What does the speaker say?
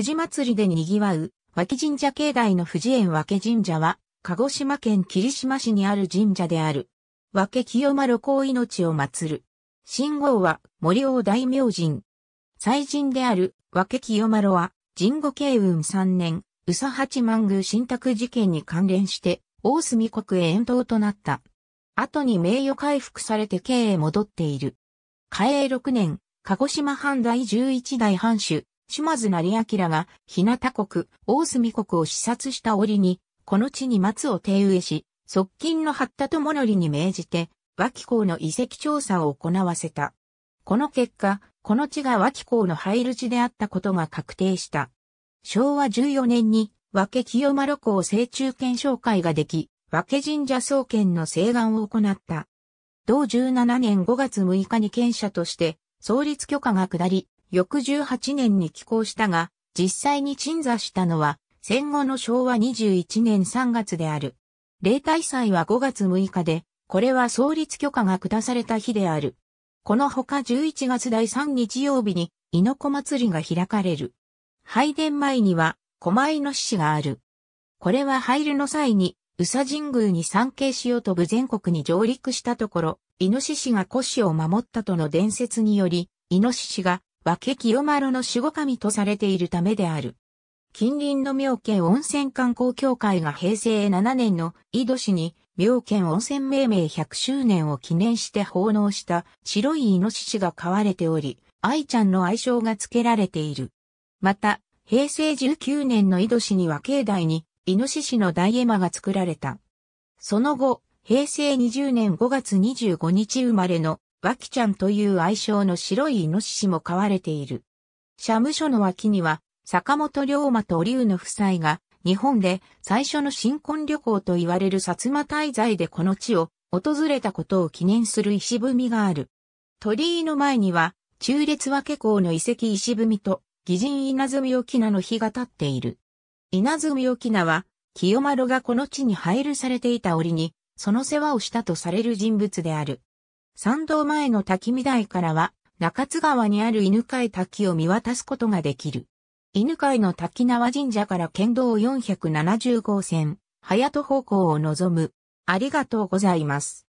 富士祭りで賑わう、脇神社境内の富士園脇神社は、鹿児島県霧島市にある神社である。脇清間路行命を祀る。信号は森王大明神。祭神である脇清間路は、神後慶雲3年、宇佐八幡宮神託事件に関連して、大隅国へ遠島となった。後に名誉回復されて慶へ戻っている。嘉永6年、鹿児島藩第11代藩主、島津成明が、日向国、大隅国を視察した折に、この地に松を手植えし、側近の八田智則に命じて、脇港の遺跡調査を行わせた。この結果、この地が脇港の入る地であったことが確定した。昭和14年に、和清丸港正中検証会ができ、和神社総研の請願を行った。同17年5月6日に県者として、創立許可が下り、翌18年に寄港したが、実際に鎮座したのは、戦後の昭和21年3月である。例大祭は5月6日で、これは創立許可が下された日である。このほか11月第3日曜日に、猪子祭りが開かれる。拝殿前には、狛犬の獅子がある。これは入るの際に、宇佐神宮に参詣しようと部全国に上陸したところ、イノが古紙を守ったとの伝説により、イノが和家清丸の守護神とされているためである。近隣の妙見温泉観光協会が平成7年の井戸市に妙見温泉命名100周年を記念して奉納した白いイノシシが飼われており、愛ちゃんの愛称が付けられている。また、平成19年の井戸市には境内にイノシシの大絵馬が作られた。その後、平成20年5月25日生まれのワキちゃんという愛称の白いイノシシも飼われている。社務所の脇には、坂本龍馬と龍の夫妻が、日本で最初の新婚旅行と言われる薩摩滞在でこの地を訪れたことを記念する石踏みがある。鳥居の前には、中列分け港の遺跡石踏みと、義人稲積沖名の碑が立っている。稲積沖名は、清丸がこの地に配慮されていた折に、その世話をしたとされる人物である。参道前の滝見台からは、中津川にある犬飼滝を見渡すことができる。犬飼の滝縄神社から県道470号線、早戸方向を望む。ありがとうございます。